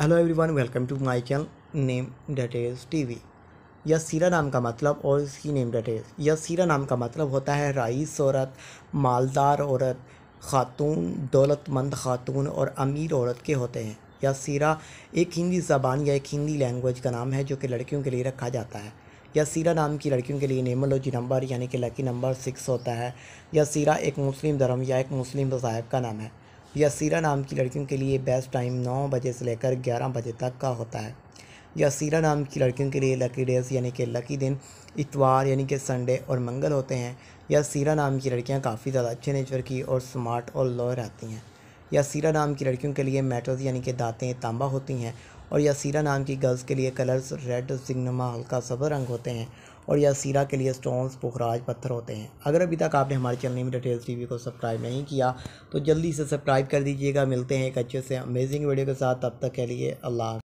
hello everyone welcome to my channel name that is TV या सीरा नाम का मतलब और इसकी नेम डेट इज़ यह सीरा नाम का मतलब होता है रईस औरत मालदार औरत खातून दौलतमंद खातून और अमीर औरत के होते हैं या सीरा एक हिंदी ज़बान या एक हिंदी लैंग्वेज का नाम है जो कि लड़कियों के लिए रखा जाता है या सीरा नाम की लड़कियों के लिए नेमोलॉजी नंबर यानी कि लकी नंबर सिक्स होता है या सीरा एक मुस्लिम धर्म या एक मुस्लिम मज़ाहब का नाम है यसीरा नाम की लड़कियों के लिए बेस्ट टाइम नौ बजे से लेकर ग्यारह बजे तक का होता है यसीरा नाम की लड़कियों के लिए लकी डेज यानी कि लकी दिन इतवार यानी कि संडे और मंगल होते हैं यसीरा नाम की लड़कियाँ काफ़ी ज़्यादा अच्छे नेचर की और स्मार्ट और लॉ रहती हैं यासीरा नाम की लड़कियों के लिए मेटल्स यानी कि दातें तांबा होती हैं और यासीरा नाम की गर्ल्स के लिए कलर्स रेड सिग्नमा हल्का सबर रंग होते हैं और यासीरा के लिए स्टोन्स पुखराज पत्थर होते हैं अगर अभी तक आपने हमारे चैनल में डिटेल्स टीवी को सब्सक्राइब नहीं किया तो जल्दी से सब्सक्राइब कर दीजिएगा मिलते हैं एक अच्छे से अमेजिंग वीडियो के साथ तब तक के लिए अल्लाह